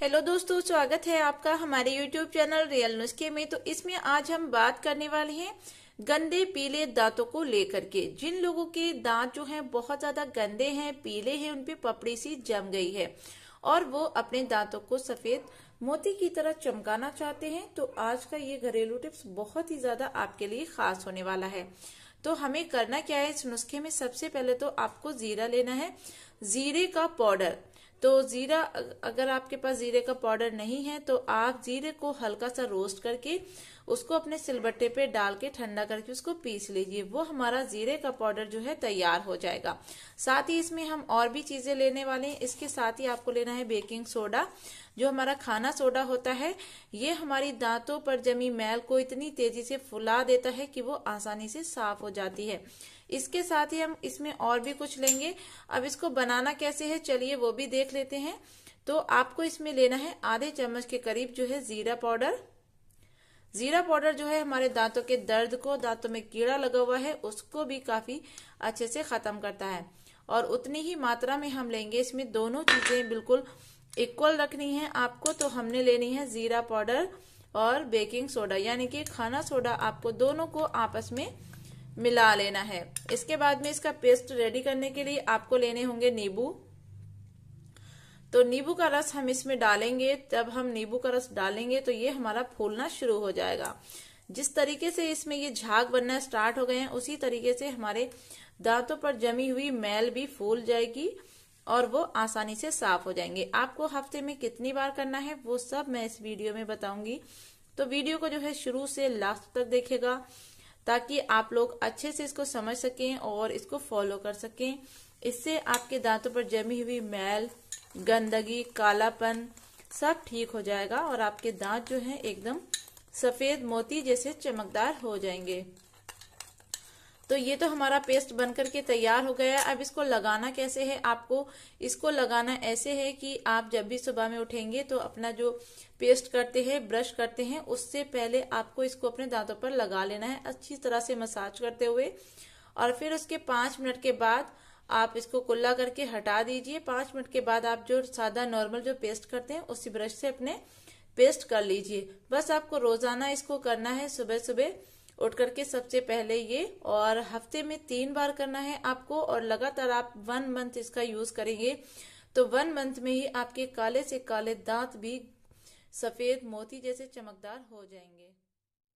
hello दोस्तों स्वागत है आपका हमारे यूट्यूब चैनल रियल नुस्खे में तो इसमें आज हम बात करने वाले हैं गंदे पीले दांतों को लेकर के जिन लोगों के दांत जो हैं बहुत ज्यादा गंदे हैं पीले हैं उनपे पपड़ी सी जम गई है और वो अपने दांतों को सफेद मोती की तरह चमकाना चाहते हैं तो आज का ये घरेलू टिप्स बहुत ही ज्यादा आपके लिए खास होने वाला है तो हमें करना क्या है इस नुस्खे में सबसे पहले तो आपको जीरा लेना है जीरे का पाउडर तो ज़ीरा अगर आपके पास ज़ीरे का पाउडर नहीं है तो आप ज़ीरे को हल्का सा रोस्ट करके उसको अपने सिलबट्टे पे डाल के ठंडा करके उसको पीस लीजिए वो हमारा जीरे का पाउडर जो है तैयार हो जाएगा साथ ही इसमें हम और भी चीजें लेने वाले हैं इसके साथ ही आपको लेना है बेकिंग सोडा जो हमारा खाना सोडा होता है ये हमारी दांतों पर जमी मैल को इतनी तेजी से फुला देता है कि वो आसानी से साफ हो जाती है इसके साथ ही हम इसमें और भी कुछ लेंगे अब इसको बनाना कैसे है चलिए वो भी देख लेते हैं तो आपको इसमें लेना है आधे चम्मच के करीब जो है जीरा पाउडर जीरा पाउडर जो है हमारे दांतों के दर्द को दांतों में कीड़ा लगा हुआ है उसको भी काफी अच्छे से खत्म करता है और उतनी ही मात्रा में हम लेंगे इसमें दोनों चीजें बिल्कुल इक्वल रखनी है आपको तो हमने लेनी है जीरा पाउडर और बेकिंग सोडा यानी कि खाना सोडा आपको दोनों को आपस में मिला लेना है इसके बाद में इसका पेस्ट रेडी करने के लिए आपको लेने होंगे नींबू तो नींबू का रस हम इसमें डालेंगे जब हम नींबू का रस डालेंगे तो ये हमारा फूलना शुरू हो जाएगा जिस तरीके से इसमें ये झाग बनना स्टार्ट हो गए हैं उसी तरीके से हमारे दांतों पर जमी हुई मैल भी फूल जाएगी और वो आसानी से साफ हो जाएंगे आपको हफ्ते में कितनी बार करना है वो सब मैं इस वीडियो में बताऊंगी तो वीडियो को जो है शुरू से लास्ट तक देखेगा ताकि आप लोग अच्छे से इसको समझ सकें और इसको फॉलो कर सकें इससे आपके दांतों पर जमी हुई मैल गंदगी कालापन सब ठीक हो जाएगा और आपके दांत जो हैं एकदम सफ़ेद मोती जैसे चमकदार हो जाएंगे तो ये तो हमारा पेस्ट बन करके तैयार हो गया है अब इसको लगाना कैसे है आपको इसको लगाना ऐसे है कि आप जब भी सुबह में उठेंगे तो अपना जो पेस्ट करते हैं ब्रश करते हैं उससे पहले आपको इसको अपने दांतों पर लगा लेना है अच्छी तरह से मसाज करते हुए और फिर उसके पांच मिनट के बाद आप इसको कुल्ला करके हटा दीजिए पांच मिनट के बाद आप जो सादा नॉर्मल जो पेस्ट करते हैं उसी ब्रश से अपने पेस्ट कर लीजिए बस आपको रोजाना इसको करना है सुबह सुबह उठ करके सबसे पहले ये और हफ्ते में तीन बार करना है आपको और लगातार आप वन मंथ इसका यूज करेंगे तो वन मंथ में ही आपके काले से काले दांत भी सफेद मोती जैसे चमकदार हो जाएंगे